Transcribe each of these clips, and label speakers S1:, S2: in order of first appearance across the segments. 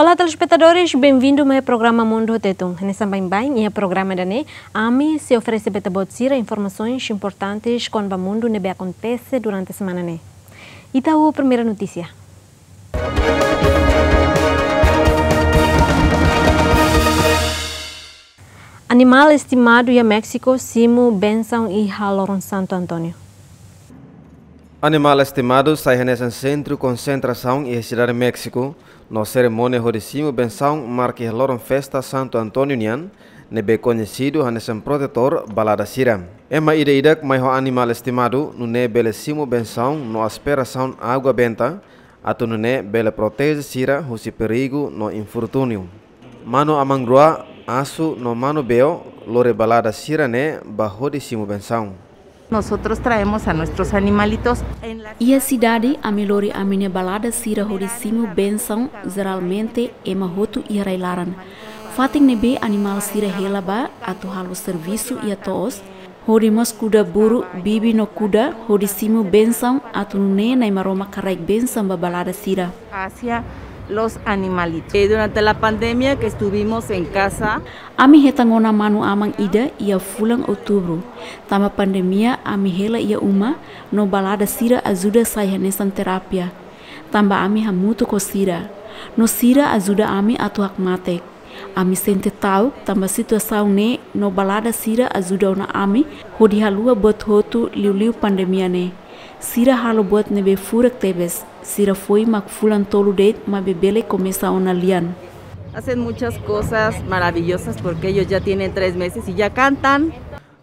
S1: Olá telespectadores, bem-vindo ao meu programa Mundo Tetum. Nessa bem bem, é programa da NE. A mim se oferece para botar informações importantes quando o mundo nebe acontece durante a semana NE. E tá a primeira notícia. Animal estimado em México, Simo, Benção e Haloron Santo Antônio.
S2: Animal estimado sai nesse centro concentração e cidade de México, no cerimônia rodicimo benção marque loron festa Santo Antônio Nian, nebe conhecido nesse protetor balada sira. Ema ida idak mai o animal estimado no ne belecimo benção no aspiração água benta, atu no ne bele protege sira husi perigo no infortúnio. Mano amangrua asu no mano beo lore balada sira ne bahodi simo benção.
S3: nosotros
S1: traemos a nuestros animalitos. Y e a ciudad, a Melori Amine Balada, Sira Rodicimo, Benção, geralmente Emma Roto y e Railaran. Fatin nebe animal Sira Helaba, ato halo serviço y e a toos, Horimos kuda buru, bibi no kuda, Horisimu, bensam, atu ne na imaroma karek bensam babalada sira. Asia, los animalitos. Eh, durante la pandemia que estuvimos en casa, Ami hetangona manu amang ida ia fulang outubro. Tama pandemia ami hela ia uma no balada sira azuda saya nesan terapia. Tamba ami hamutu ko sira. No sira azuda ami atu hak matek. Ami sente tau tamba situação ne no balada sira azuda ona ami hodi halua bot hotu liu liu pandemia ne. Sira halo bot nebe furak tebes. Sira fue Macfulan Toludet, Mabebele comienza una lian. Hacen muchas cosas maravillosas porque ellos ya tienen tres meses y ya cantan.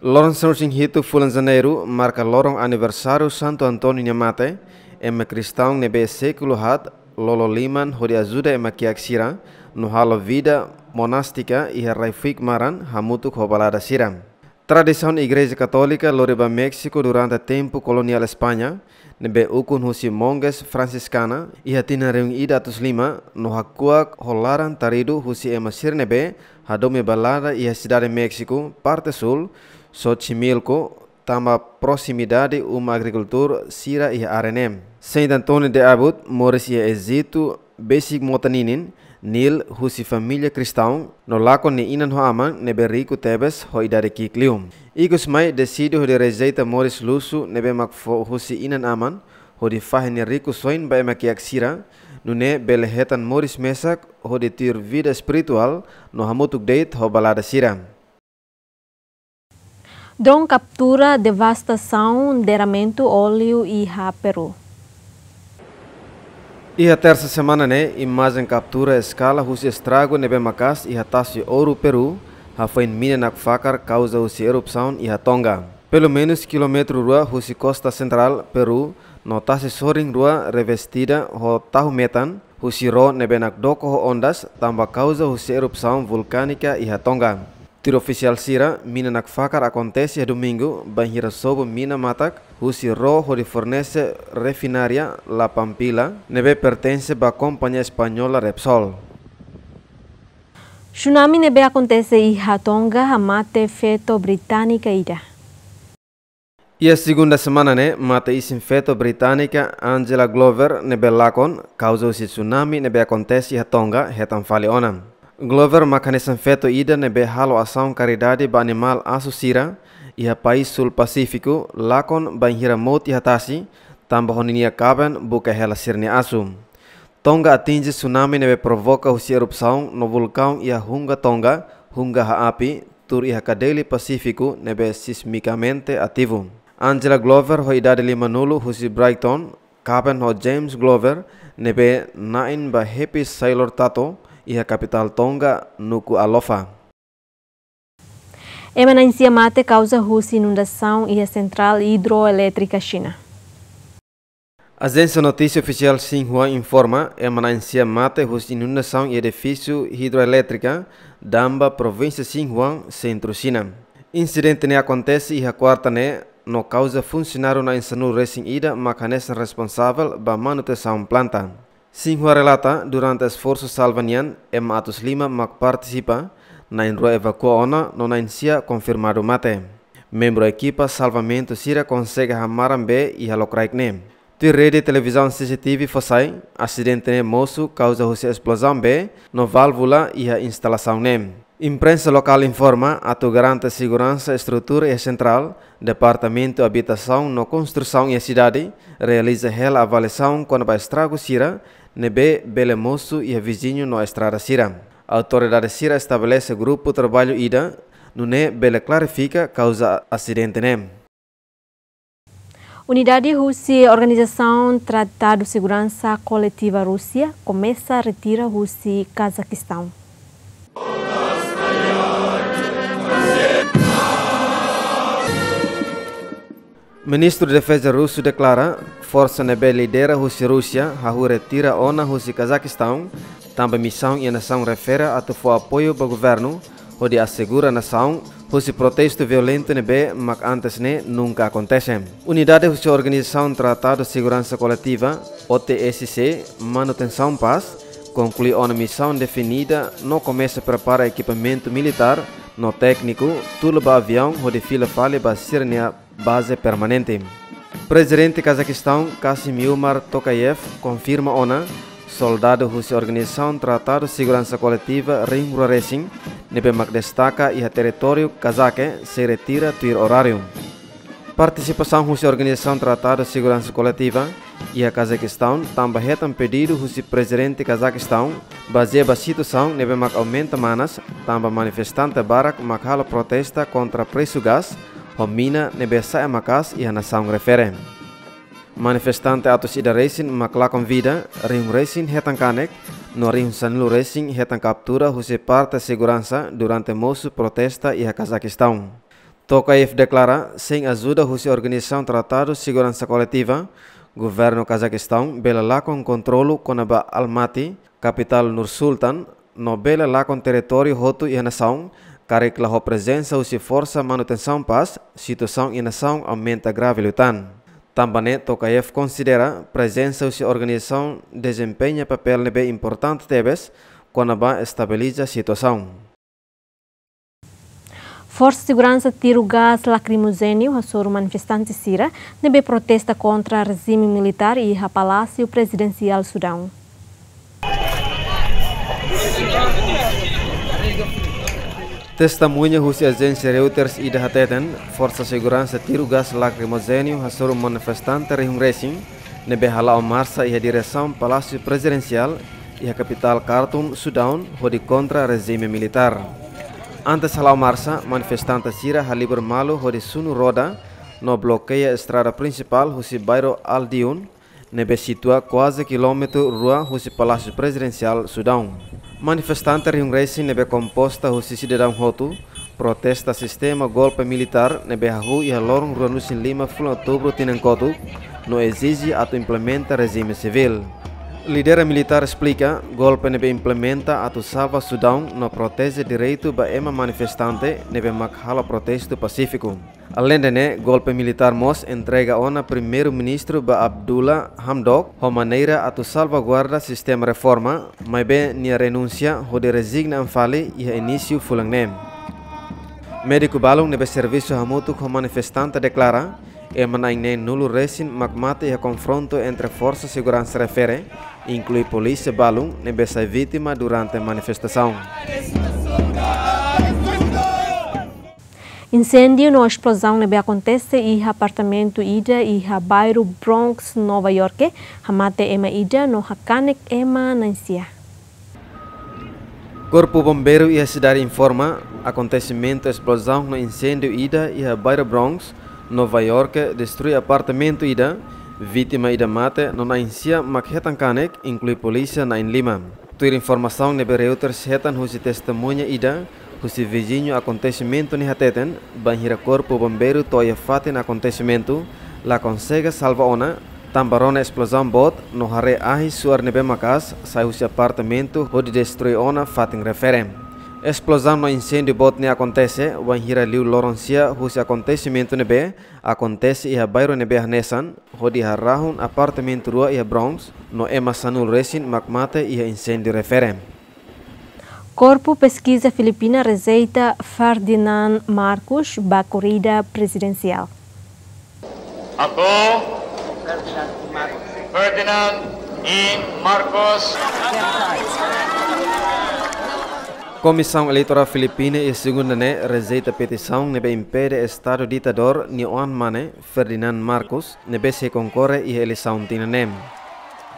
S2: Loron Sourcing Hito Fulan Janeiro marca Loron Aniversario Santo Antonio Nyamate, em cristão nebe século hat, Lolo Liman, Hori Ajuda em Makiak Sira, no Halo Vida Monástica y Raifik Maran, Hamutuk Hobalada Sira. Tradición Iglesia Católica Loriba México durante tiempo colonial España... nebe ukun husi monges franciscana iha tina reung i datus lima no hakuak holaran taridu husi emasir sir nebe hadome balada iha cidade mexico parte sul so cimilko tama proximidade uma agrikultur sira iha arenem saint antônio de abut mores iha exito basic motaninin nil husi famili kristau no laco ni inan ho aman nebe rico tebes ho idare kiklium. Igus mai decido de rejeita moris lusu nebe mak fo husi inan aman ho di ni riku soin ba mak yaksira nune belehetan moris mesak ho de tir vida spiritual no hamutuk deit ho balada siram.
S1: Dom captura devastação, deramento óleo e rápero.
S2: Ia terse semana, ne imagem captura escala husi estrago nebe makas iha e oru Peru, a mina nak Fakar kauza husi erupsaun iha Tonga. Pelo menos kilometru rua husi costa central Peru, tasi soring rua revestida ho tahu metan, husi ro nebe nak doko ho ondas, tamba causa husi erupsaun vulkanika iha Tonga. Tir oficial sira, mina nak facar acontece domingo, banhira sobo mina matak, husi rojo di fornece refinaria La Pampila, nebe pertence ba kompanya espanhola Repsol.
S1: Tsunami nebe acontece em Ratonga, Amate, Feto, Britânica e Ira.
S2: E a segunda semana, né, mata isim feto britânica Angela Glover nebe lakon causa si tsunami nebe acontece em hetan fale onam. Glover makanisam feto ida nebe halo asaun karidade ba animal asusira iha país sul pasifiku lakon ba hira mot iha tasi tamba honinia kaben buka hela sirni asu. Tonga atinji tsunami nebe provoka husi erupção no vulkaun iha Hunga Tonga, Hunga ha api tur iha kadeli Pasifiku nebe sismikamente ativu. Angela Glover ho idade lima nulu husi Brighton, kaben ho James Glover nebe nain ba happy sailor tato, a capital Tonga nuku alofa.
S1: mate causa russa inundação e a central hidroelétrica China.
S2: A agência notícia oficial Xinhua informa emanência mate russa inundação e edifício hidroelétrica Damba, província Xinhua, centro China. Incidente ne acontece e a quarta ne no causa funcionário na Insanu Racing Ida, macanes responsável da manutenção planta. Xinhua relata durante esforço salvanian m Lima mak participa na rua evacua ona no nancia confirmado mate. Membro equipa salvamento sira consegue hamarambe e halokraikne. Tu rede televisão CCTV fosai acidente ne moço causa hose explosão be no válvula e a instalação ne. Imprensa local informa a tu garante segurança estrutura e central, departamento habitação no construção e cidade realiza rela avaliação quando vai estrago sira Nebe, Belemoço e vizinho no Estrada Sira. A autoridade Sira estabelece grupo trabalho ida, no ne Bele clarifica causa acidente nem. Né?
S1: Unidade Rússia Organização Tratado de Segurança Coletiva Rússia começa a retirar Rússia e Cazaquistão.
S2: Ministro da Defesa russo declara Força Nebel lidera Rússia Rússia, Rahu retira ONU Rússia Cazaquistão, também missão e a nação refere a foi apoio para o governo, onde assegura a nação Rússia protesto violento nebe, mas antes ne nunca acontece. Unidade Rússia Organização Tratado de Segurança Coletiva, OTSC, Manutenção Paz, conclui ona missão definida no começo prepara equipamento militar, no técnico, tudo para avião, onde fila fale para base permanente. Presidente Cazaquistão, Kasimilmar Tokayev, confirma ona soldado russo organização Tratado de Segurança Coletiva Ring Racing, Nebemak destaca e a território cazaque se retira do horário. Participação russa organização Tratado de Segurança Coletiva e a Cazaquistão também retam pedido russo presidente Cazaquistão, baseado na situação Nebemak aumenta manas, também manifestante Barak Makhala protesta contra preço gás, homina nebesa e i e saung referem. Manifestante atau ida racing makla convida, ring racing hetan kanek no ring sanlu racing hetan kaptura José parte seguransa durante mosu protesta i a Toka if deklara sing azuda José organisaun tratado seguransa kolektiva governo Kazakhstan bela lakon kontrolu konaba conaba Almaty, Nur Sultan, no bela lakon teritori hotu roto e Kari a presença ou se força manutenção paz, situação e nação aumenta grave lutan. Tambane Tokayev considera presença ou se organização desempenha papel nebe importante tebes, quando ba estabiliza a situação.
S1: Força de Segurança tira o gás lacrimogênio a sobre manifestantes Sira, nebe protesta contra regime militar e a Palácio Presidencial Sudão.
S2: Testemunha russa e agência Reuters e da Hateten, Força de Segurança tiro gás lacrimogênio a ser um manifestante Rihum Racing, nebehala o marcha e a direção Palácio Presidencial e a capital Khartoum, Sudão, rode contra regime militar. Antes halau marsa manifestante Sira Halibur Malu rode sunu roda, no bloqueia a estrada principal Russi Bairro Aldiun, nebe situa quase quilômetro rua Russi Palácio Presidencial, Sudão. Manifestanter Hungresi nebe composta hosisi dedam hotu, protesta sistema golpe militar nebe hahu e lorong ruanusin lima fulan outubro tinenkotu, no exige ato implementa regime civil. Lidera militar explica golpe neve implementa atu salva Sudão no protege direito ba ema manifestante nebe makhala protesto pacífico. Além de dene golpe militar mos entrega ona primeiro-ministro ba Abdullah Hamdok ho maneira atu guarda sistema reforma, mai be nia renuncia ho de resigna anfale e inisiu fulang nem. Médico Balung nebe serviço hamutu ho manifestante declara Emana ainei nulu resin magmati ya konfronto entre forsa segurança refere inclui polícia Balum, Nebessa vítima durante a manifestação.
S1: Incêndio ou explosão nebe acontece em apartamento ida e bairro Bronx, Nova York. Hamate ema ida no hakanek ema nansia.
S2: Corpo Bombeiro e a cidade informa acontecimento explosão no incêndio ida e bairro Bronx, Nova York, destrui apartamento ida Vítima ida mate non sia mak hetan kanek, inklui polisia na in Lima. Tuir informação nebe Reuters hetan husi testemunya ida, husi vizinyo akontesimento ni hateten, hira corpo bomberu toia fatin acontecimento, la konsega salva ona, tambarona explosão bot, no hare ahi suar nebe makas, sai husi apartamento, hodi destrui ona fatin referem. Explosão no incêndio botne acontece, o anhira liu loroncia acontece acontecimento nebe, acontece iha bairro nebe onde há harrahun apartamento rua e Bronx, no ema sanul resin e iha incêndio referem.
S1: Corpo Pesquisa Filipina Receita Ferdinand Marcos bacurida corrida presidencial.
S4: Ako Ferdinand Ferdinand e Marcos. Ferdinand.
S2: Comissão Eleitoral Filipina e segunda né rejeita petição nebe impede Estado ditador Nioan Mane Ferdinand Marcos nebe se concorre e eleição tinanem.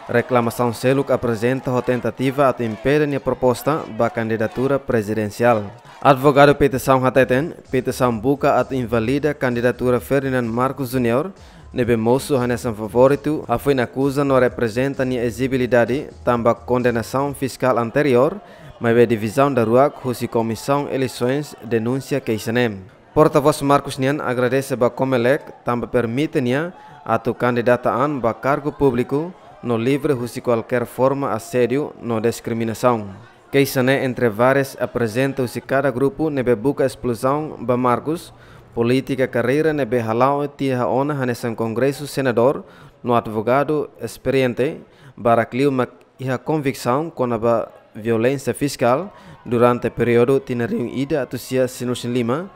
S2: Reclamação Seluk apresenta a tentativa a impede a proposta da candidatura presidencial. Advogado petição hateten, petição buca a invalida candidatura Ferdinand Marcos Jr. Nebe moço hanesan favorito, a foi na acusa não representa nem exibilidade, também condenação fiscal anterior, mas a divisão da rua, cuja comissão eleições denuncia que Isanem. Porta-voz Marcos Nian agradece a Comelec, também permite Nian candidata candidataan a cargo público no livre de qualquer forma assédio no discriminação. Keisané entre várias apresenta se cada grupo nebe buca explosão ba Marcos, política carreira nebe halau tia ona hanesan congresso senador no advogado experiente, baracliu e a convicção quando ba violência fiscal durante o período tinha reunido a Tussia Sinus Lima,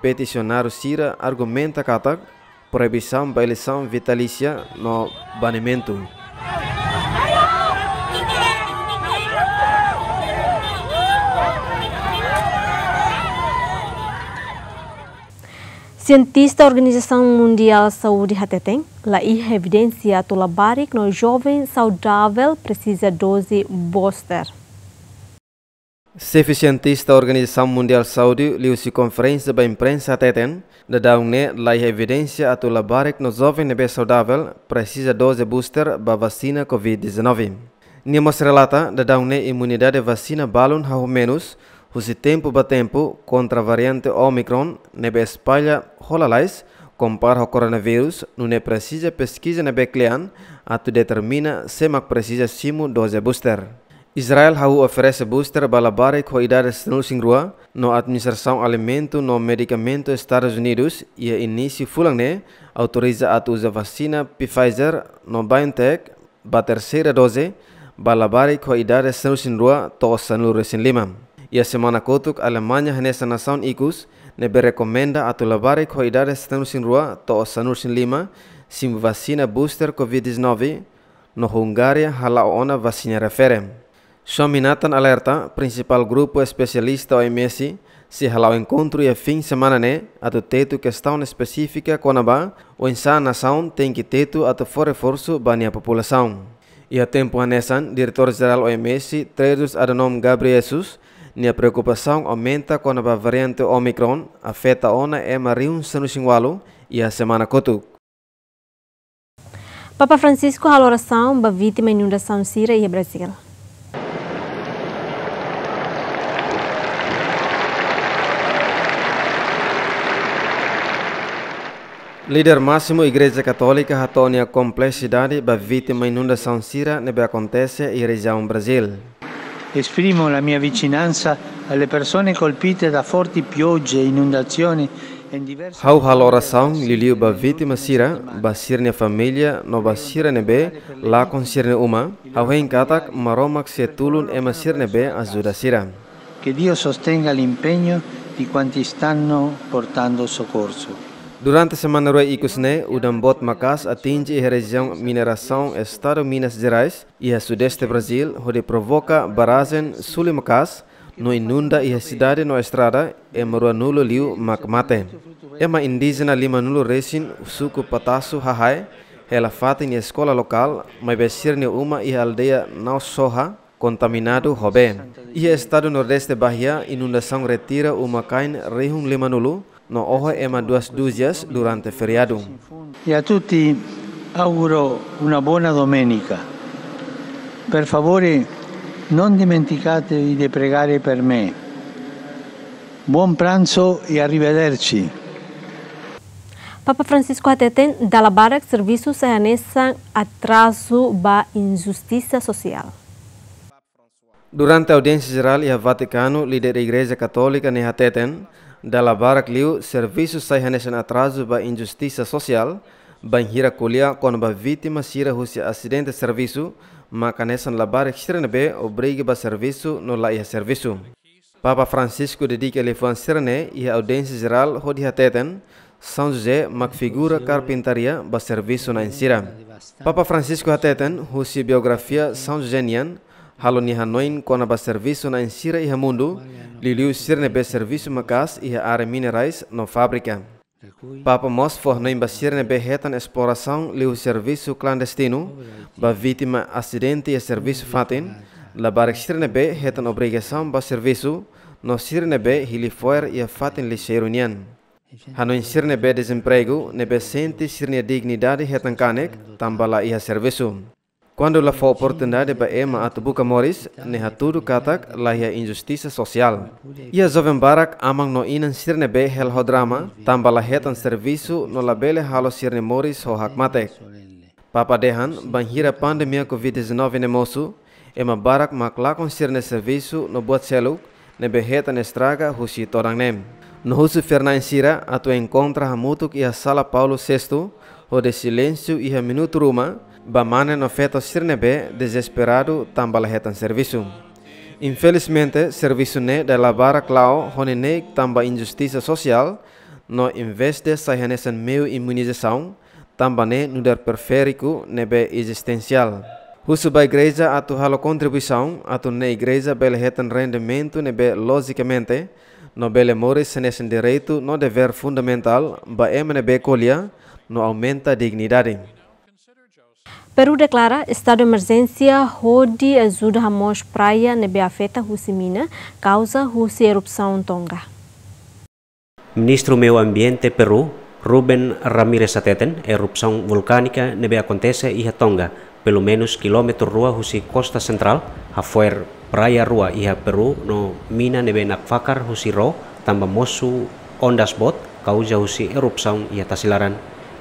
S2: peticionar o Cira argumenta que proibição da eleição vitalícia no banimento.
S1: Cientista da Organização Mundial de Saúde tem la evidência tola baric no jovem saudável precisa dose booster.
S2: Seficientista da Organização Mundial de Saúde liu-se conferência da imprensa Hateteng, da daungne la evidência atola baric no jovem nebe saudável precisa dose booster da vacina Covid-19. Nimos relata da daungne imunidade vacina balun ao menos husi tempo ba tempo contra variante Omicron nebe espalha holalais, compara o coronavírus é precisa pesquisa nebe clean a determina se mak precisa simu dose booster. Israel hau oferece booster bala barek ho idade singrua no administração alimento no medicamento Estados Unidos e início fulang ne autoriza a usa vacina Pfizer no BioNTech ba terceira dose bala barek ho idade singrua to sanur recém lima. E a semana kotuk Alemanha nessa nação icus ne recomenda a tulabarek hoidare sin rua to sanursin lima sim vacina booster COVID-19 no Hungária ona vacina referem. Sominatan alerta, principal grupo especialista OMS, se halau encontro e fim semana ne, ato teto questão específica conaba, o insa nação tem que teto ato for reforço bani a população. E a tempo anesan, diretor-geral OMS, Tedros Adhanom Jesus, Nia preocupação aumenta quando a variante Omicron afeta ona e Marion Sanusingualo e a semana Cotu.
S1: Papa Francisco a oração da vítima inundação Síria e Brasil.
S2: Líder máximo Igreja Católica a complexidade da vítima inundação Síria que acontece em região Brasil. esprimo la mia vicinanza alle persone colpite da forti piogge, inondazioni e diverse... Hau halora saung liliu ba vittima sira, ba sirne famiglia, no ba sirne be, la con sirne uma, hau hein katak maromak se tulun ema sirne be azuda sira. Che Dio sostenga l'impegno di quanti stanno portando soccorso. Durante a semana Rui Icosne, o Dambot Macas atinge a região mineração Estado Minas Gerais e a sudeste Brasil, onde provoca barragem Sul Macas, no inunda e a cidade na estrada Rua Nulo Liu Macmate. É uma indígena Lima Nulo Resin, suco Patasso Hahai, ela fata em escola local, mas besir uma e aldeia não soha, contaminado Robé. E estado nordeste Bahia, inundação retira uma cain Rehum Lima Nulo, no ojo ema duas duzias durante feriado.
S5: E a tutti auguro una buona domenica. Per favore non dimenticatevi di pregare per me. Buon pranzo e arrivederci.
S1: Papa Francisco ateten dalla barra servisu se anesan atraso ba injustiça sociale.
S2: Durante l'audienza audiência geral e a Vaticano, líder Iglesia Igreja Católica Nehateten, barak liu, servisu sai haneshan atrazu ba injustiça sosial ban hira kulia kon ba vítima sira husi acidente la makanesan sirene be obrigi ba servisu no laia servisu Papa Francisco dedica fuan sirene ia audiensi geral hodi hateten, Jose mak figura carpintaria ba servisu na insira. Papa Francisco hateten husi biografia San Jose nian, halo ni hanoin kona ba serviço na insira iha mundo liliu sirne be serviço makas iha are minerais no fábrica Papa Mos for no embasir ne behetan exploração liu serviço clandestino oh, ba vítima acidente e serviço fatin la barek sirne be hetan obrigação ba serviço no sirne be hilifoer e fatin lixeiro nian Hanoi sirne be desemprego, nebe sente sirne dignidade hetan kanek, tambala iha serviço. Quando ela foi oportunidade para Emma atubuca Morris, ne tudo katak ia injustiça social. Ia jovem barak amang no inan sirne be hel drama, tamba hetan servisu no la bele halo sirne Morris ho hakmatek. Papa dehan banhira pandemia COVID-19 ne mosu, Emma barak maklakon sirne servisu no buat seluk, ne hetan estraga husi torang nem. No husu Fernan Sira, atu encontra hamutuk ia sala Paulo VI, ho de silêncio ia minuto rumah. Bamane no feto sirnebe desesperado tambalahetan serviço. Infelizmente, serviço ne da a clau honene tamba injustiça social, no investe de sahanesen meio imunização, tamba ne nudar perférico nebe existencial. Husu ba igreja atu halo contribuição, atu ne igreja belehetan rendimento nebe logicamente, no bele mores senesen direito no dever fundamental, ba emene be colha, no aumenta dignidade.
S1: Peru declara estado de emergência Rodi ajuda Ramos Praia na e mina, Russimina, causa Rússia e erupção Tonga.
S4: Ministro Meio Ambiente Peru, Ruben Ramírez Ateten, erupção vulcânica nebe acontece e Tonga, pelo menos quilômetro rua Husi e Costa Central, a foer Praia Rua e Peru no mina nebe nakfakar Husi Ro, tamba mosu ondas bot, causa Husi erupção e a tasilaran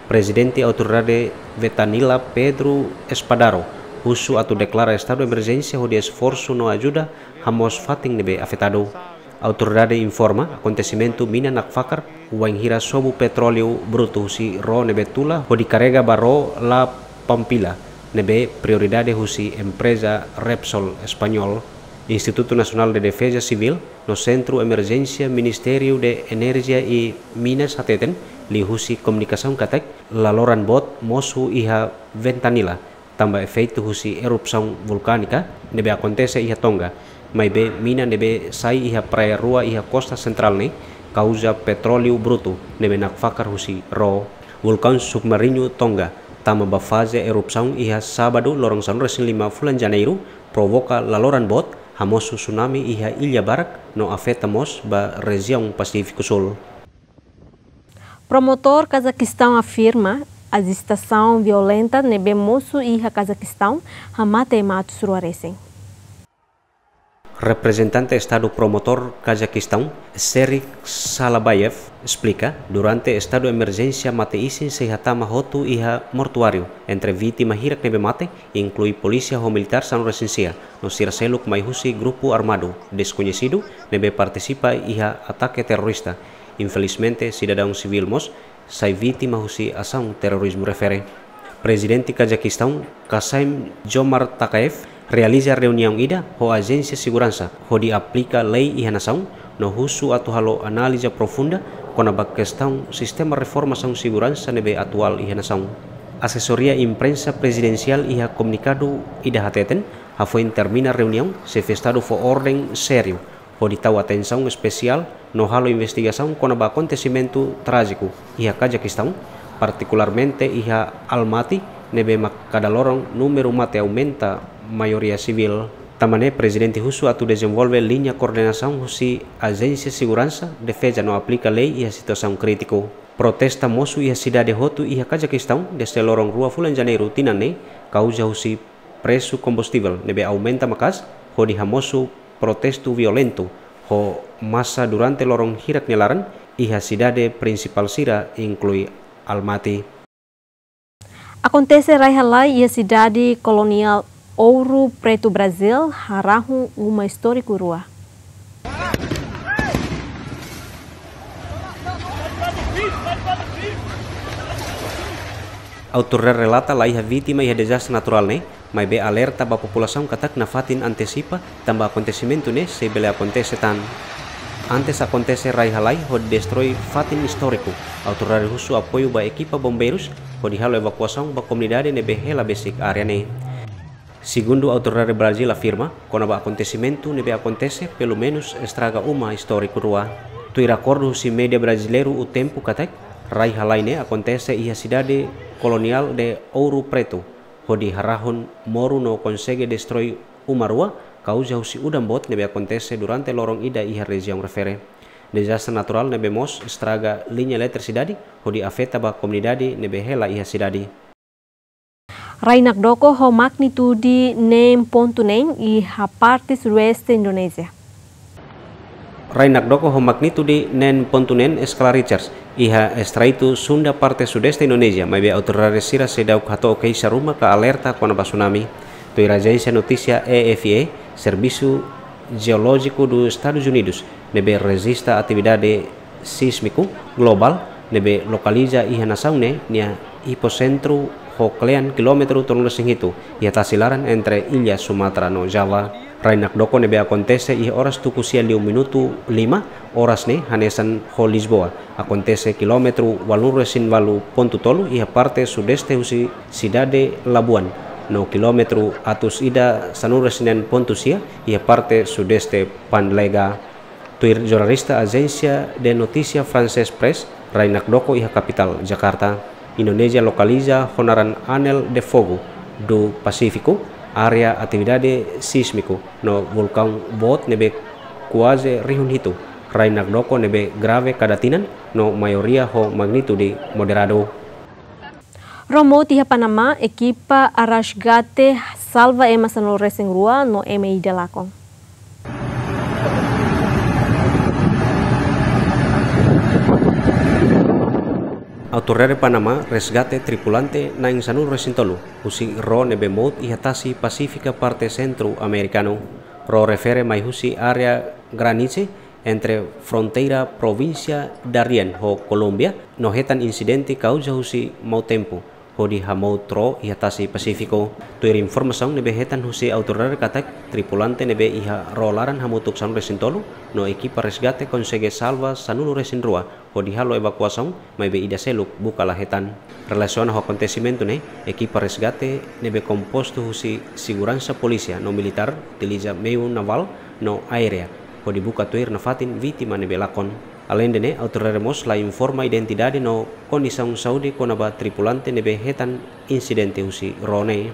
S4: presidente autoridade Vetanila Pedro Espadaro, husu atau declara estado de emergência onde esforço não ajuda, Ramos Fating nebe afetado. Autoridade informa acontecimento mina nakfakar hira sobu petróleo bruto si ro nebe tula karega carrega la Pampila nebe prioridade husi empresa Repsol Espanyol Instituto Nacional de Defesa Civil no Centro Emergencia Ministerio de Energia i Minas Ateten lihusi husi katek laloran bot mosu iha ventanila tambah efek tu husi erupsi vulkanika nebe akontese iha Tonga mai mina nebe sai iha praia rua iha costa central ne kauza petroliu bruto nebe nak fakar husi ro vulkan submarinu Tonga tambah ba fase erupsi iha Sabado lorong sanur lima fulan janeiro provoka laloran bot hamosu tsunami iha ilia barak no afeta mos ba região pasifikusul
S1: Promotor Cazaquistão afirma a estação violenta Nebemoço e a Cazaquistão Hamate e Mato Suruarecem.
S4: Representante Estado Promotor Cazaquistão, Serik Salabayev, explica, durante estado de emergência mateisin sehatama hotu iha mortuário, entre vítima hirak Nebemate, inclui polícia ou militar san resencia, no Siraceluk maihusi grupo armado, desconhecido, nebe participa iha ataque terrorista, Infelizmente, cidadão civil mos sai vítima husi ação um terrorismo refere. Presidente Cazaquistão, Kassem Jomar Takaev, realiza reunião ida ho agência segurança, ho aplica lei e nação, no russo atuhalo analisa profunda com questão sistema sang segurança nebe atual e nação. Assessoria Imprensa Presidencial e a ida hateten, a foi termina reunião, se festado for ordem sério, Poditau atenção especial no halo investigação conaba acontecimento trágico iha Cazaquistão, particularmente iha Almaty, nebe lorong número mate um aumenta maioria civil. Tamane presidente russo atu desenvolve linha coordenação rusi agência segurança defesa não aplica lei iha e situação crítico. Protesta moço iha e cidade roto iha Cazaquistão desde lorong rua fulan janeiro tinane causa rusi preço combustível nebe aumenta makas, hodi hamosu protestu violento ho massa durante lorong hirak nelaran iha sidade prinsipal sira inclui almati.
S1: Akontese raihalai e iha sidade kolonial Ouro Preto Brasil, Harahu, uma historiku rua.
S4: Autoridade relata lá a vítima e a desastre natural, né? ¿eh? Mas be alerta para a população que na fatin antecipa também acontecimento, né? ¿eh? Se ele acontece tan. Antes acontece Raihalai, hod destrói fatin histórico. Autoridade russo apoio a equipa bombeiros, hod halo evacuação ba comunidade nebe hela basic área, né? ¿eh? Segundo a autoridade Brasil afirma, quando o acontecimento nebe acontece, pelo menos estraga uma história rua. Tu acordo se média brasileiro o tempo catec, rai lainnya acontece y a cidade kolonial de Ouro Preto, Hodi Harahun konsege no Umarua, kau Umarua, si udang bot nebe acontece durante lorong ida e a refere. Desastre natural nebe mos estraga letter sidadi hodi afeta ba komunidade nebe hela e a
S1: Rainak doko ho magnitudi 6.9 e a partes Indonesia.
S4: Rainak doko magnitude nen pontunen eskala Richards iha estraitu sunda parte sudeste Indonesia mebe Autorare sira kato keisa rumah ka alerta Kwanaba tsunami to irajaisa noticia EFE e, servisu geologiku du Estados Unidos nebe resista atividade Sismiku global nebe lokaliza iha nasaune nia hipocentro Hoklean kilometro torno itu, ia tasilaran entre Ilha Sumatra no Java rainak ne be akontese y oras tuku kusia liu minutu lima oras ne hanesan ho Lisboa kilometer kilometru resin walu pontu tolu y parte sudeste husi sidade Labuan no kilometru atus ida sanurresinen pontusia y parte sudeste Panlega tuir jurnalista agencia de noticia Frances Press rainak doko iha kapital Jakarta Indonesia lokaliza Honaran Anel de Fogo do Pacifico. Area atividade sísmico no vulkan Bot nebe quase hitu Rainak doko nebe grave kadatinan no maioria ho magnitude moderado.
S1: Romo tiha Panama Ekipa Arashgate salva ema sanlo rua no eme idalakong.
S4: de Panamá, resgate tripulante na insanu resintolu, husi ro nebemot y hatasi pacífica parte centro americano, ro mai area área granice entre frontera provincia Darien o Colombia, nojetan incidente causa husi mau tempo. hodi hamoutro ihatasi Pacifico. Tuir informação nebe hetan husi autorar katak tripulante nebe iha rolaran hamutuk san resintolu no eki paresgate konsege salva sanulu resin rua, hodi halo evakuasong maibe be ida seluk bukala hetan. Relasion ho acontecimento ne, equipa resgate nebe kompostu husi siguransa polisia no militar, utiliza meio naval no aérea, hodi buka tuir nafatin vítima nebe lakon. Alain dene autoreremos la informa identidade no Saudi Saudi konaba tripulante nebe hetan incidente usi rone.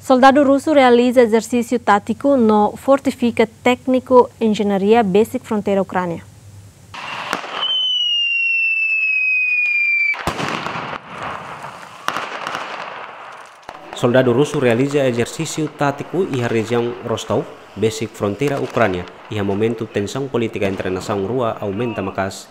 S1: Soldado russo realiza exercício tático no Fortifica Técnico Engenharia Basic Fronteira Ucrânia.
S4: Soldado russo realiza exercício tático e a região Rostov, basic frontera Ucrania Ia momentum tensong tensão política entre nação rua aumenta makas.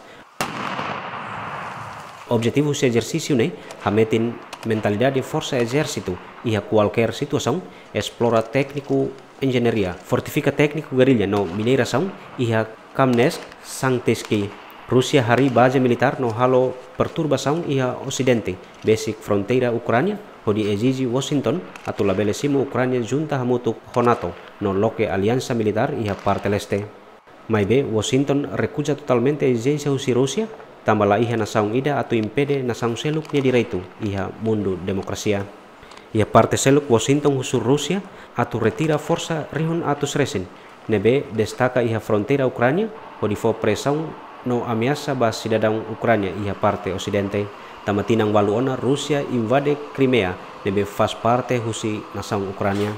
S4: Objetivo se exercício né, hametin mentalidade de força exército ia a qualquer situação, tekniku técnico engenharia, fortifica técnico guerrilha no mineração ia a Kamnesk Santeski. Rusia hari base militar no halo perturbação e Ia ocidente, basic fronteira Ukrania hodi eziji Washington atulabele simu Ukraina junta hamutuk honato non loke aliansa alianza militar y aparte Maibe Washington rekujah totalmente exigencia usi Rusia tambala iha nasaung ida atau impede nasaung seluk nya diraitu iha mundu demokrasia. Ia parte seluk Washington husur Rusia atau retira forsa rihun atus resin nebe destaka iha frontera Ukraina, hodifo presaung no amiasa basi dadang Ukraina iha parte occidente tamatinang walo ona Rusia invade Crimea nebe faz parte husi nasang Ukrania.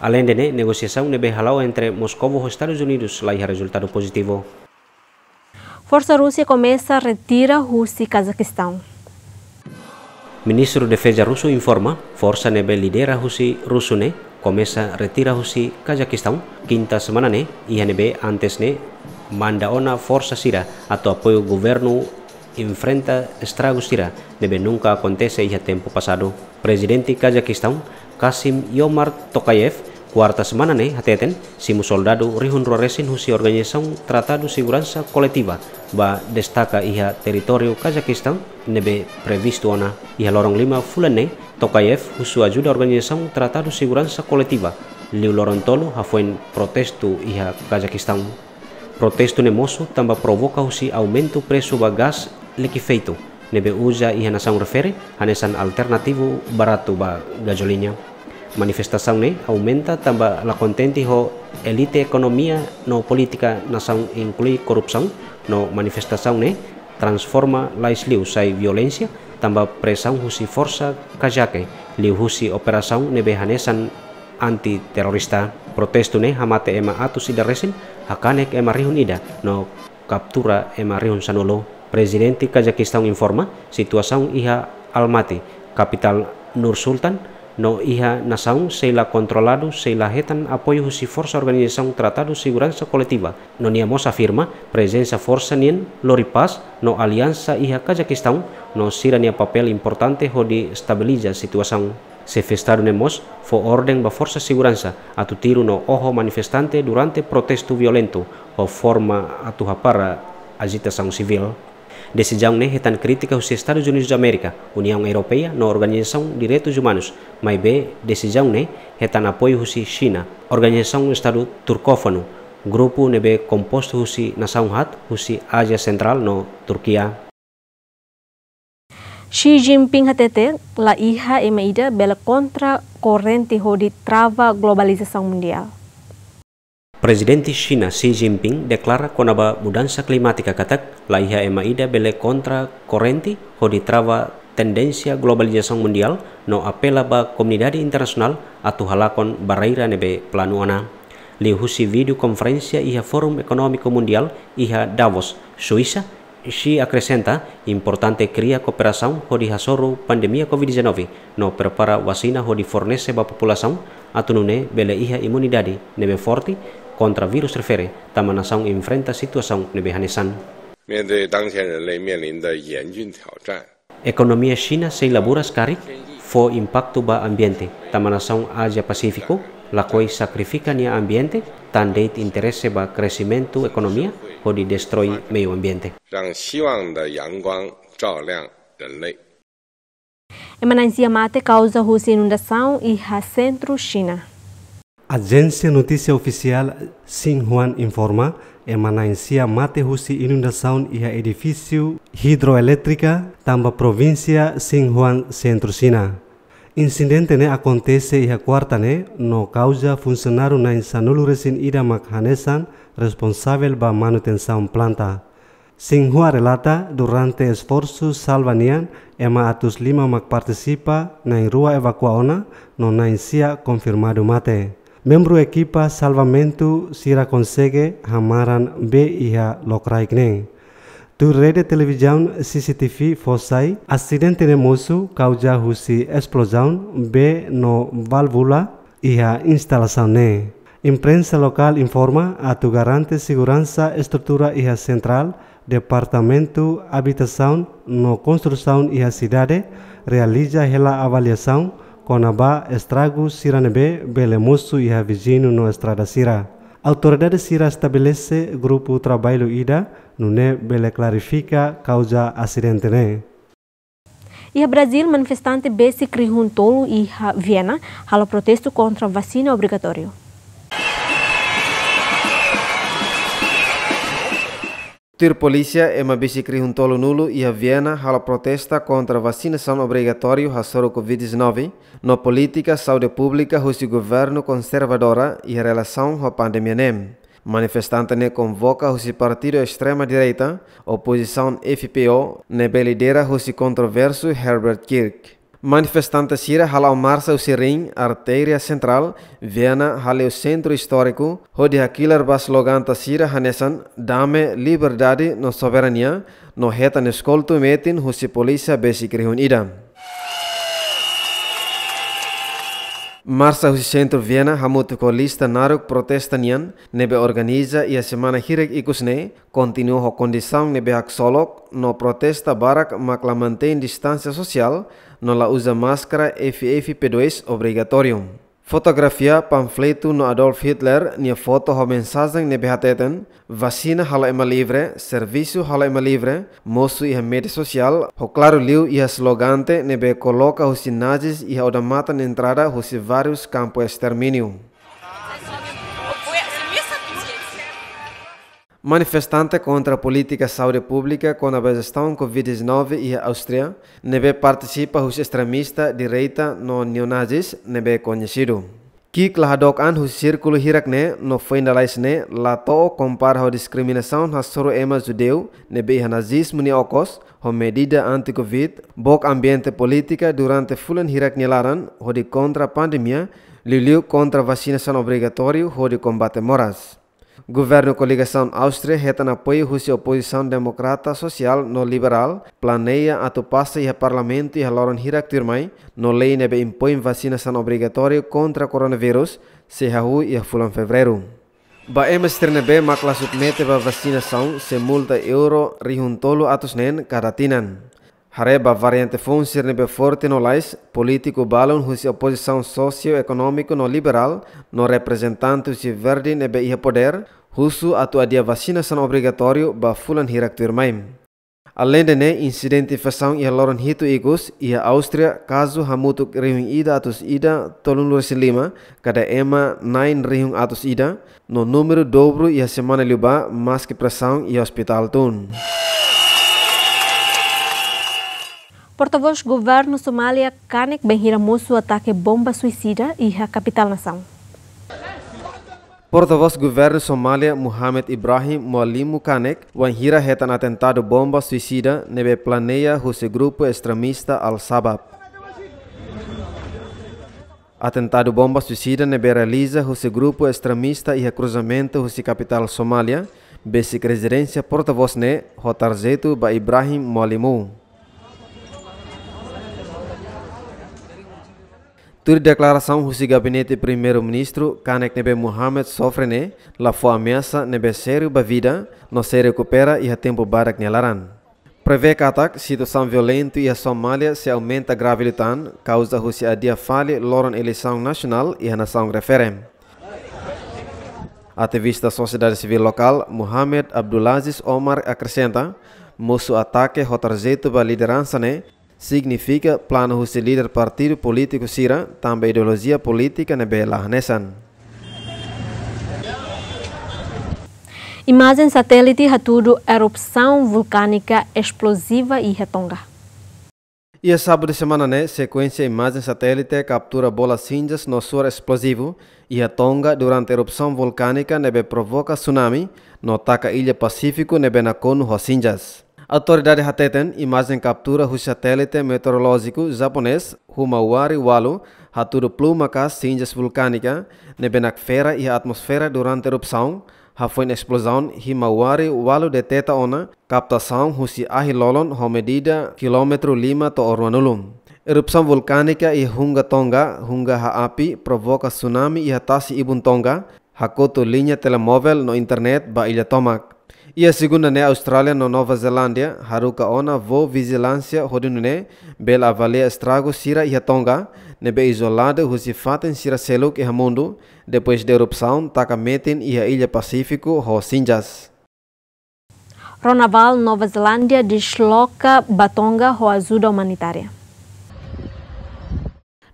S4: Alain dene ne, nebe halau entre Moskovo ho Estados Unidos lá resultado positivo.
S1: Forza Rusia komesa retira Husi Kazakhstan.
S4: Ministro Defesa russo informa, forza nebe lidera Husi russo komesa retira Husi Kazakhstan. kinta quinta semana ne, e nebe antes ne, manda ona forza Sira atau apoio governo enfrenta estragos tira, debe nunca acontece ya tempo pasado. Presidente Kazakistán, Kasim Yomar Tokayev, cuarta semana ne hateten, simu soldado rihun roresin husi organización Tratado Segurança Coletiva, ba destaka iha teritorio Kazakistán, nebe previsto ona iha lorong lima fulane, Tokayev husu ayuda organización Tratado Segurança Coletiva, liu lorong tolo hafuen protestu iha Kazakistán. Protesto nemoso tamba provoca se aumento preso bagas gás liquefeito. Nebe usa refere hanesan alternativo barato ba gasolina. Manifestação ne aumenta tamba la contente ho elite economia no na sang inclui corrupção no manifestação ne transforma la isliu sai violencia tamba pressão husi forsa kajake liu husi operação nebe hanesan antiterrorista. Protestune hamate ema atu sida resin hakanek ema rihun ida no kaptura ema rihun sanolo. Presidenti kajakistan informa situasaun iha Almaty, kapital Nur Sultan, no iha nasaun seila la controlado se la jetan husi si forza organización tratado seguranza coletiva. no niamos afirma presencia forza nien loripas no alianza iha Kazajistán no sirania papel importante ho de estabiliza situación se festaron hemos orden ba force seguranza a tiru no oho manifestante durante protesto violento ho forma a zita agitación civil Desse já né retan crítica aos Estados Unidos da América, União Europeia, na Organização de Direitos Humanos, mas bem, desse já né retan apoio aos China, Organização Estado Turcófono, grupo nebe composto aos Nação Hat, aos Ásia Central, no Turquia.
S1: Xi Jinping HTT, la iha emeida meida bela contra corrente de trava globalização mundial.
S4: Presidente China Xi Jinping deklarasi konaba budansa klimatika katak la hija emaida bele kontra korenti hodi ditrawa tendensia globalisasi mundial no apela ba comunidade internasional atu halakon barreira nebe planuana. Lihusi konferensi iha Forum Ekonomi Mundial iha Davos, Suiza Xi akresenta importante kria kooperasi hodi hasoru pandemia COVID-19 no prepara wasina hodi fornece ba população atunune bele iha imunidade nebe forti. contra virus refiere, nación enfrenta situación nebehanesan. Economía china se elabora cari fo impacto ba ambiente, nación Asia Pacífico, la cual sacrifica el ambiente, tan de interés ba crecimiento economía o di destruir medio ambiente.
S1: Emananzia mate causa husi inundação e ha centro China.
S5: Agência Notícia Oficial Xinhua informa mate husi inundação e a edifício hidroelétrica tamba província Xinhua Centro China. Incidente ne acontece e a quarta ne no causa funcionário na insanulu recém ida makhanesan responsável ba manutenção planta. Xinhua relata durante esforço salvanian ema atus lima mak participa na rua evacuaona no na confirmado mate. membro equipa salvamento sira consegue hamaran be iha lokraikneng. Tu rede televisão CCTV fosai acidente de moço causa husi explosão be no válvula iha instalação ne. Imprensa local informa a tu garante segurança estrutura iha central departamento habitação no construção iha cidade realiza hela avaliação Conabá, estrago Siranebe, Belemusso e Ravigino no Estrada Sira. A autoridade Sira estabelece grupo trabalho IDA, no ne bele clarifica causa acidente ne.
S1: Né? a Brasil, manifestante B se Tolo e Viena, halo protesto contra vacina obrigatório.
S2: Ter polícia é uma bicicleta que um tolo nulo e a Viena hala protesta contra a vacinação obrigatória a soro Covid-19, na política saúde pública o governo conservadora e relação à pandemia nem. Manifestante ne convoca o partido extrema-direita, oposição FPO, ne belideira o controverso Herbert Kirk. Manifestantasira halau marsa usiring arteria central hale o centro histórico hodi hakilar bas logan sira hanesan dame liberdade no soberania no heta neskolto metin husi polícia besi krihun idam. Marsa hu centro Viena hamutu ko lista naruk protestanian nebe organiza ia semana hirek ikusne continua ho kondisang nebe hak solok no protesta barak makla mantém distância social no la usa máscara efi 2 obrigatorium. Fotografia panfleto no Adolf Hitler nia foto ho mensagem ne behateten, vacina hala ema livre, serviço hala ema livre, moço iha rede social, ho claro liu iha slogante ne be coloca os sinais e odamata na entrada hos vários campos extermínio. Manifestante contra a política de saúde pública com a gestão Covid-19 e a Áustria, nebe participa os extremistas direita no neonazis nebe conhecido. Que klahadok an hus círculo hirakne no foi na laisne lato compara a discriminação na soro ema judeu nebe a nazismo ni okos o medida anti-covid bok ambiente política durante fulan hirakne laran ho de contra pandemia liliu contra vacinação obrigatório ho de combate moras. Governo Coligação Áustria retém apoio russo oposição democrata social no liberal, planeia a passa e parlamento e haloran hirak turmai, no lei nebe impõe vacinação obrigatória contra coronavírus, se rahu e fulan fevereiro. Ba emas ternebe makla submete ba vacinação se multa euro rihuntolo atus nen karatinan. Hareba variante nebe forte no lais, político balon husi oposição socioeconômico no liberal, no representante husi verdi nebe ia poder, husu atu adia vacinação obrigatório ba fulan hirak turmaim. Além de ne, incidentificação ia loron hito igus, ia Áustria, caso hamutuk rihung ida atus ida tolun lursi lima, kada ema nain rihung atus ida, no número dobro ia semana liuba, mas que pressão ia hospital tun.
S1: Porta-voz governo Somália Kanek Benhira Moço ataque bomba suicida e a capital nação.
S2: Porta-voz governo Somália Mohamed Ibrahim Mualimu Kanek Wanhira um atentado bomba suicida neve planeia seu grupo extremista al sabab Atentado bomba suicida neve realiza seu grupo extremista e cruzamento seu capital Somália, basic residência porta-voz ne Rotarzeto, ba Ibrahim Mualimu. Tur declaração do gabinete primeiro-ministro Kanek Nebe Mohamed Sofrene la foi ameaça nebe sério ba vida não se recupera e a tempo barak nelaran. Prevê que ataque, situação violenta e a Somália se aumenta gravitan, causa Rússia a dia fale loron eleição nacional e a nação referem. Ativista da sociedade civil local, Mohamed Abdulaziz Omar acrescenta, moço ataque rotarzeito para liderança né, significa plano husi líder partido político sira também ideologia política nebela Nessan.
S1: Imagem satélite hatudo erupção vulcânica explosiva e retonga.
S2: E a sábado de semana, né, sequência imagem satélite captura bolas cinzas no sul explosivo e retonga durante a erupção vulcânica nebe provoca tsunami no ataca ilha Pacífico nebe na cono Autoridade hateten imagem captura do satélite meteorológico japonês Humawari Walu e haturu pluma ka sinjas vulkanika nebenak fera i e atmosfera durante a erupção hima explosão Himawari e de deteta ona kapta captação husi ahilolon medida quilômetro lima to Orwanulum. Erupção vulkanika i Hunga Tonga, Hunga Haapi provoka tsunami i hatasi Ibun Tonga, hakoto linha telemóvel no internet ba ilha tomak. E a segunda né Austrália no Nova Zelândia, haruka ona vo vigilância rodinu né bel avalia estrago sira e tonga, nebe isolado husi sira seluk e mundo, depois de erupção taka metin e a ilha Pacífico ho sinjas.
S1: Ronaval, Nova Zelândia, desloca Batonga, ho ajuda humanitária.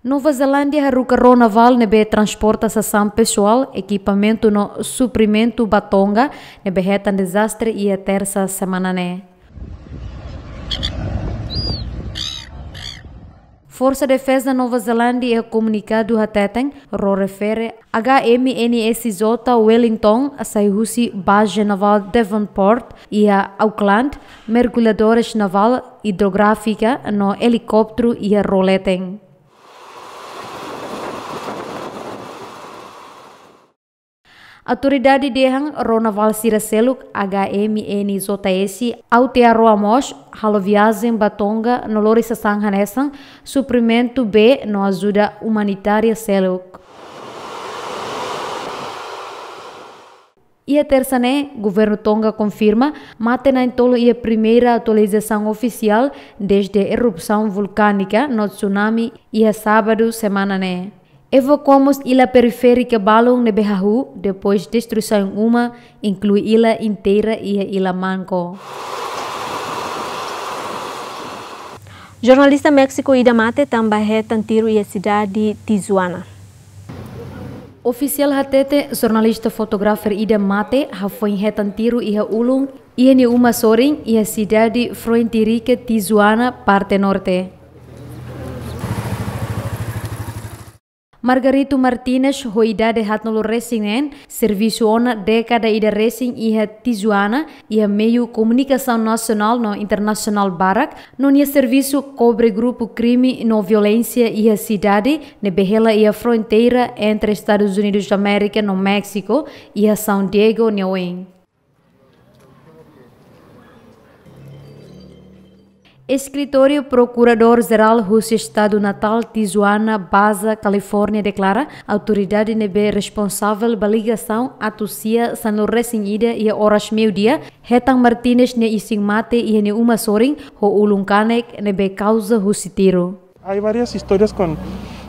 S3: Nova Zelândia rucarou naval nebe transporta sação pessoal, equipamento no suprimento batonga, nebe reta desastre e a terça semana né. Força Defesa Nova Zelândia é comunicado hateteng ro refere HMNSJ Wellington a saihusi base naval Devonport e a Auckland mergulhadores naval hidrográfica no helicóptero e a roleten. Autoridade derram Ronaval Siraseluk HMN Zotaesi Aotearoamosh Haloviazen Batonga Nolori Sasanhanesan Suprimento B no Ajuda Humanitária Seluk. Ia terça-né, governo Tonga confirma, mate na entolo a primeira atualização oficial desde a erupção vulcânica no tsunami e a sábado semana-né. Evacuamos ilha periférica Balong Nebehahu, depois destruição uma, inclui ilha inteira e a Manco. Jornalista México Ida Mate também retantiro e a cidade de Tijuana. Oficial hatete, jornalista fotógrafo Ida Mate, ha foi retantiro e a ulung, e uma sorin e a cidade Frontirica, Tijuana, parte norte. Margarito Martinez hoidade hatnolo racingen, serviço ona década ida racing iha tijuana, iha meio comunicação nacional no internacional barak, no ia serviço cobre grupo crime no violência iha cidade, ne behela iha fronteira entre Estados Unidos da América no México, iha São Diego, Neuin. Escritório Procurador-Geral do Estado Natal, Tijuana, Baza, Califórnia, declara autoridade NB responsável pela ligação à Tucia, San Lorenzo Ida e Horas Meio-Dia, Retan Martinez ne ising mate e ne uma soring, ho ulungkanek nebe causa Tiro. Há várias histórias com,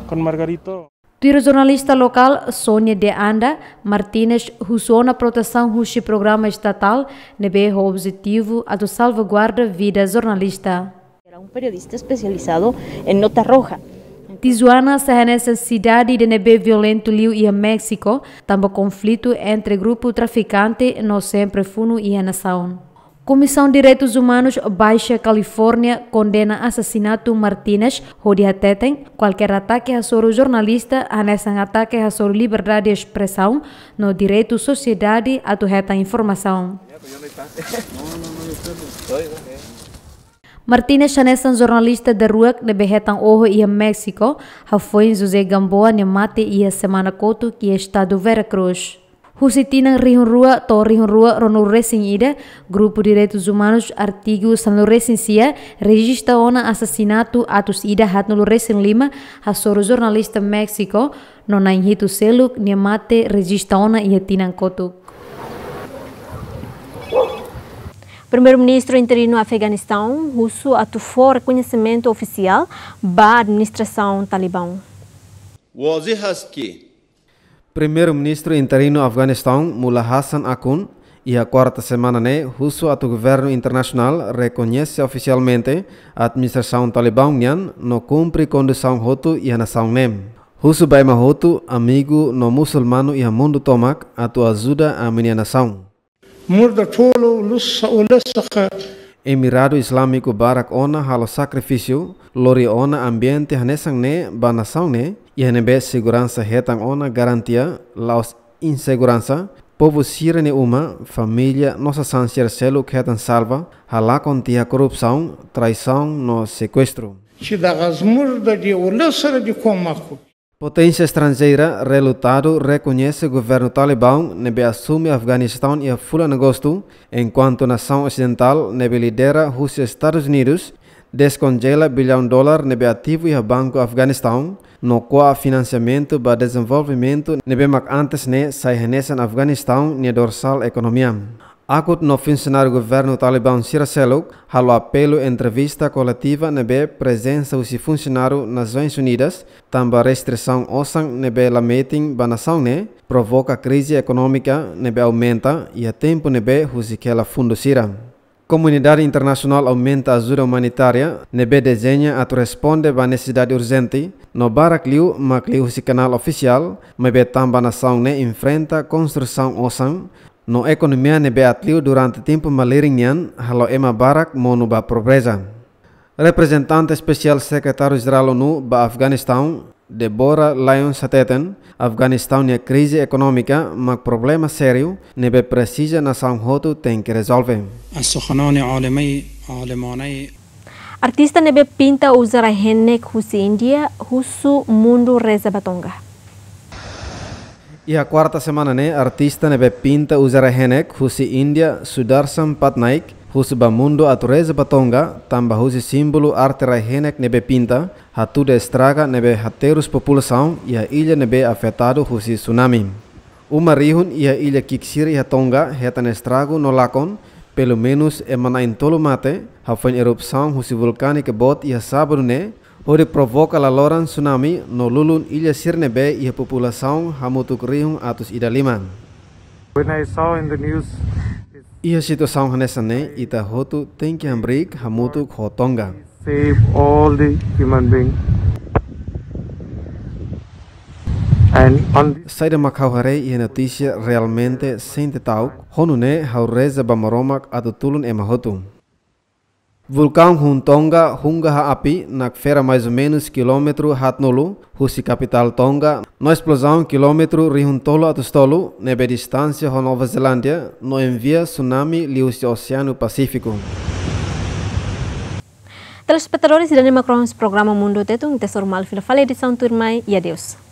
S4: com Margarito.
S3: O jornalista local Sônia de Anda Martínez russou na proteção russo programa estatal, nebe o objetivo a do salvaguarda vida jornalista. Era um periodista especializado em nota roja. Tijuana será nessa cidade de nebe violento liu e México, também conflito entre grupo traficante no sempre funo e nação. Comissão Direitos Humanos Baixa Califórnia condena assassinato Martínez Rodiateten, qualquer ataque a soro jornalista, anexam ataque a soro liberdade de expressão, no direito sociedade à correta informação. Martínez Chanessan, jornalista da rua de Berretan Ojo e México, foi José Gamboa, Nemate e a Semana coto que é estado Veracruz. Husiti nang rihun rua to rihun rua ronu Grupo Direitos Humanos artigo san lo resin sia, registra ona assassinato atus ida hat no resin lima, hasoro jornalista México, no na inhitu seluk, niamate registra ona ihetinan kotuk. Primeiro-ministro interino
S1: Afeganistão, russo, atufou reconhecimento oficial da administração talibã. Wazir است
S2: Primeiro-ministro interino Afeganistão, Mullah Hassan Akun, e a quarta semana né, russo ato governo internacional reconhece oficialmente a administração talibã nian no cumpre condução roto e a nação nem. Russo baima roto, amigo no muçulmano e a mundo tomac, ato ajuda a minha nação. Emirado Islâmico Barak ona halo sacrifício, lori ona ambiente hanesang ne, ba nação ne, ihanebe segurança retang ona garantia laos insegurança povo sira uma família nossa sancer selo retan salva hala contia corrupção traição no sequestro Potência estrangeira relutado reconhece governo talibã nebe assume Afeganistão e a fula agosto, enquanto nação ocidental nebe lidera Rússia e Estados Unidos descongela bilhão de dólar nebe ativo e Banco Afeganistão, no qual financiamento para desenvolvimento nebe mac antes ne sai renesan Afeganistão ne dorsal economia. Akut no funcionário governo Talibã Siraseluk, halo apelo entrevista coletiva nebe presença usi funcionário Nações Unidas, tamba restrição osang nebe la meeting ba nação ne, provoca crise econômica nebe aumenta e a tempo nebe husikela fundo sira. Comunidade internacional aumenta a ajuda humanitária, nebe desenha a responder a necessidade urgente, no barakliu, Macliu, esse canal oficial, mebe tamba nação ne enfrenta construção osan, no economia nebe atliu durante tempo malirinhan, halo ema barak mono ba pobreza. Representante especial secretário-geral ONU para Afeganistão, Deborah Lyons Sateten, Afganistan e a economică, ma mas problema sério, nebe precisa sam hotu ten que rezolve.
S1: Artista nebe pinta usar hennek husi India, husu mundu reza batonga.
S2: Ia quarta semana, ne, artista nebe pinta usar hennek husi India, Sudarsan Patnaik, Husi bamundo reza patonga, tambah husi simbolu arte rahenek nebe pinta, hatu de estraga nebe haterus populasaun ia a nebe afetado husi tsunami. Uma rihun ia a ilha Hatonga hetan estrago nolakon, lacon, pelo menos emana em mate hafen erupsaun husi vulcânica bot ia sabrune, Hore provoka la loran tsunami no lulun ilha sirne be ia populasaun hamutuk rihun atus idaliman.
S5: When I saw in the news
S2: Iya situ sang hanesan ne ita hotu tengki hambrik hamutu khotongga. Save all the human being. And on Saida makau hare ini noticia realmente sente tau honune haureza bamaromak atu tulun ema hotum. Vulcão Huntonga hunga api na fera mais ou menos quilômetro hatnolu, Rússia capital Tonga. Na explosão quilômetro rihuntolo atustolo, nebe distância ho Nova Zelândia, no envia tsunami liusi Oceano Pacífico.
S1: Telespectadores, dani makrons programa Mundo Tetung, tesor mal fila fala edição turma e adeus.